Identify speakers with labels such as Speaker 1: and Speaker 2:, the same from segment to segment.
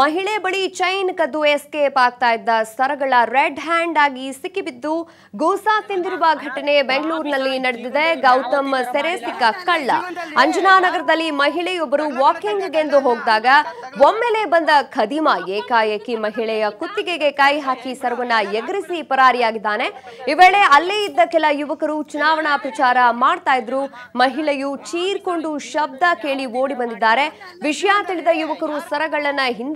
Speaker 1: ಮಹಿಳೆ ಬಳಿ ಚೈನ್ ಕದ್ದು ಎಸ್ಕೇಪ್ ಆಗ್ತಾ ಇದ್ದ ಸರಗಳ ರೆಡ್ ಹ್ಯಾಂಡ್ ಆಗಿ ಸಿಕ್ಕಿಬಿದ್ದು ಗೋಸಾ ತಿಂದಿರುವ ಘಟನೆ ಬೆಂಗಳೂರಿನಲ್ಲಿ ನಡೆದಿದೆ ಗೌತಮ್ ಸೆರೆ ಸಿಕ್ಕ ಕಳ್ಳ ನಗರದಲ್ಲಿ ಮಹಿಳೆಯೊಬ್ಬರು ವಾಕಿಂಗ್ಗೆಂದು ಹೋಗಿದಾಗ ಒಮ್ಮೆಲೆ ಬಂದ ಖದೀಮ ಏಕಾಏಕಿ ಮಹಿಳೆಯ ಕುತ್ತಿಗೆಗೆ ಕೈ ಹಾಕಿ ಸರ್ವನ ಎಗರಿಸಿ ಪರಾರಿಯಾಗಿದ್ದಾನೆ ಈ ವೇಳೆ ಅಲ್ಲೇ ಇದ್ದ ಕೆಲ ಯುವಕರು ಚುನಾವಣಾ ಪ್ರಚಾರ ಮಾಡ್ತಾ ಇದ್ರು ಮಹಿಳೆಯು ಚೀರ್ಕೊಂಡು ಶಬ್ದ ಕೇಳಿ ಓಡಿ ಬಂದಿದ್ದಾರೆ ವಿಷಯ ತಿಳಿದ ಯುವಕರು ಸರಗಳನ್ನ ಹಿಂದೆ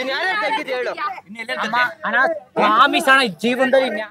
Speaker 2: ಅಣ್ಣ ಸ್ವಾಮಿ ಸಣ್ಣ ಜೀವನದಲ್ಲಿ